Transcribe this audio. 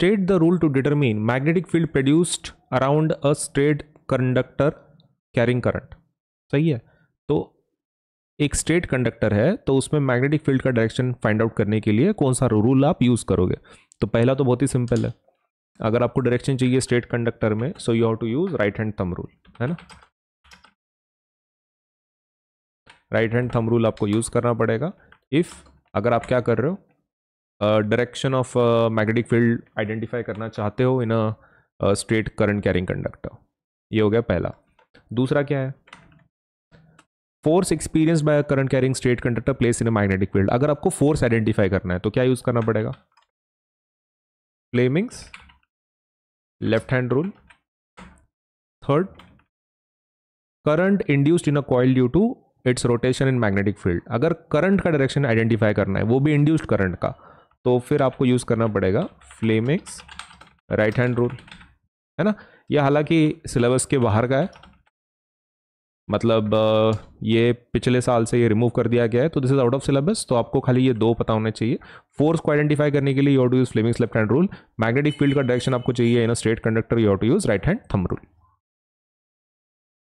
state the rule to determine magnetic field produced around a straight conductor carrying current सही है तो एक straight conductor है तो उसमें मैग्नेटिक फील्ड का डायरेक्शन फाइंड आउट करने के लिए कौन सा रूल आप यूज़ करोगे तो पहला तो बहुत ही सिंपल है अगर आपको डायरेक्शन चाहिए स्ट्रेट कंडक्टर में so you have to use right hand thumb rule है ना राइट हैंड थम रूल आपको यूज़ करना पड़ेगा इफ़ अगर आप क्या कर रहे हो direction of magnetic field identify करना चाहते हो in a straight current carrying conductor ये हो गया पहला दूसरा क्या है force experience by current carrying straight conductor place in a magnetic field अगर आपको फोर्स आइडेंटिफाई करना है तो क्या यूज करना पड़ेगा Fleming's left hand rule third current induced in a coil due to its rotation in magnetic field अगर current का डायरेक्शन आइडेंटिफाई करना है वो भी इंड्यूस्ड करंट का तो फिर आपको यूज़ करना पड़ेगा Fleming's right hand rule है ना यह हालांकि सिलेबस के बाहर का है मतलब ये पिछले साल से ये रिमूव कर दिया गया है तो this is out of syllabus तो आपको खाली ये दो पता होने चाहिए फोर्स को आइडेंटिफाई करने के लिए you to use Fleming's left hand rule magnetic field का डायरेक्शन आपको चाहिए in a straight conductor you to use right hand thumb rule